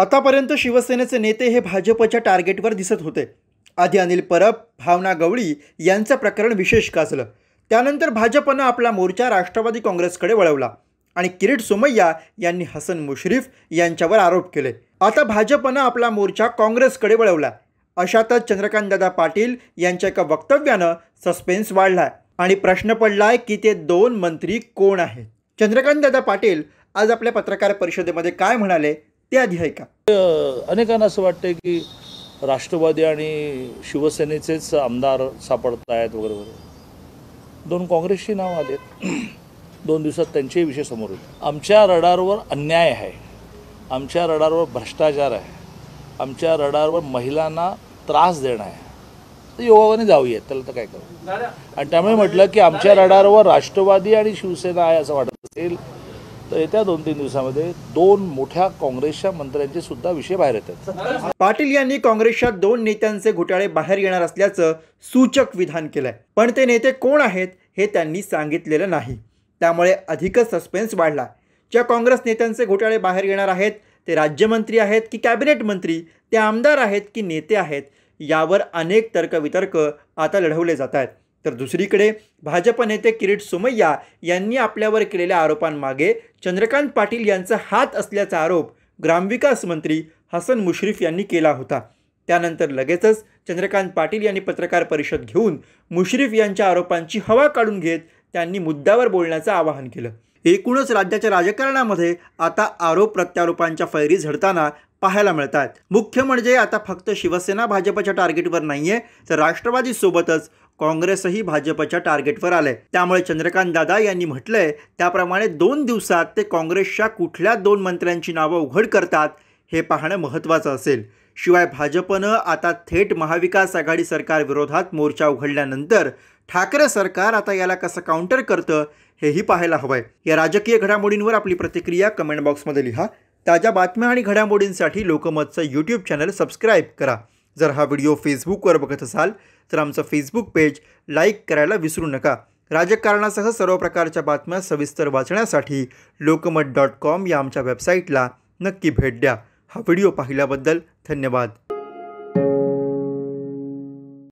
आतापर्यंत शिवसेनेचे नेते हे भाजपच्या टार्गेटवर दिसत होते आधी अनिल परब भावना गवळी यांचं प्रकरण विशेष गाजलं त्यानंतर भाजपनं आपला मोर्चा राष्ट्रवादी काँग्रेसकडे वळवला आणि किरीट सोमय्या यांनी हसन मुश्रीफ यांच्यावर आरोप केले आता भाजपनं आपला मोर्चा काँग्रेसकडे वळवला अशातच चंद्रकांतदादा पाटील यांच्या एका वक्तव्यानं सस्पेन्स वाढला आणि प्रश्न पडलाय की ते दोन मंत्री कोण आहेत चंद्रकांतदादा पाटील आज आपल्या पत्रकार परिषदेमध्ये काय म्हणाले ते आधी आहे का अनेकांना असं वाटतंय की राष्ट्रवादी आणि शिवसेनेचेच आमदार सापडत आहेत वगैरे वगैरे दोन काँग्रेसची नावं आले दोन दिवसात त्यांचेही विषय समोर येतो आमच्या रडारवर अन्याय आहे आमच्या रडारवर भ्रष्टाचार आहे आमच्या रडारवर महिलांना त्रास देणं आहे तर योगाने जाऊयात त्याला तर काय करू आणि त्यामुळे म्हटलं की आमच्या रडारवर राष्ट्रवादी आणि शिवसेना आहे असं वाटत असेल तर येत्या दोन तीन दिवसामध्ये दोन मोठ्या काँग्रेसच्या मंत्र्यांचे सुद्धा विषय बाहेर येतात पाटील यांनी काँग्रेसच्या दोन नेत्यांचे घोटाळे बाहेर येणार असल्याचं सूचक विधान केलंय पण ते नेते कोण आहेत हे त्यांनी सांगितलेलं नाही त्यामुळे अधिकच सस्पेन्स वाढला ज्या काँग्रेस नेत्यांचे घोटाळे बाहेर येणार आहेत ते राज्यमंत्री आहेत की कॅबिनेट मंत्री ते आमदार आहेत की नेते आहेत यावर अनेक तर्कवितर्क आता लढवले जात आहेत तर दुसरीकडे भाजप नेते किरीट सोमय्या यांनी आपल्यावर केलेल्या आरोपांमागे चंद्रकांत पाटील यांचा हात असल्याचा आरोप ग्रामविकास मंत्री हसन मुश्रीफ यांनी केला होता त्यानंतर लगेचच चंद्रकांत पाटील यांनी पत्रकार परिषद घेऊन मुश्रीफ यांच्या आरोपांची हवा काढून घेत त्यांनी मुद्द्यावर बोलण्याचं आवाहन केलं एकूणच राज्याच्या राजकारणामध्ये आता आरोप प्रत्यारोपांच्या फैरी झडताना पाहायला मिळतात मुख्य म्हणजे आता फक्त शिवसेना भाजपच्या टार्गेटवर नाहीये तर राष्ट्रवादीसोबतच काँग्रेसही भाजपच्या टार्गेटवर आलंय त्यामुळे चंद्रकांत दादा यांनी म्हटलंय त्याप्रमाणे दोन दिवसात ते काँग्रेसच्या कुठल्या दोन मंत्र्यांची नावं उघड करतात हे पाहणं महत्त्वाचं असेल शिवाय भाजपनं आता थेट महाविकास आघाडी सरकार विरोधात मोर्चा उघडल्यानंतर ठाकरे सरकार आता याला कसं काउंटर करतं हेही पाहायला हवंय या राजकीय घडामोडींवर आपली प्रतिक्रिया कमेंट बॉक्समध्ये लिहा ताज्या बातम्या आणि घडामोडींसाठी लोकमतचं यूट्यूब चॅनल सबस्क्राईब करा जर हा व्हिडिओ फेसबुकवर बघत असाल तर आमचं फेसबुक पेज लाईक करायला विसरू नका राजकारणासह सर्व प्रकारच्या बातम्या सविस्तर वाचण्यासाठी लोकमत डॉट कॉम या आमच्या वेबसाईटला नक्की भेट द्या हा व्हिडिओ पाहिल्याबद्दल धन्यवाद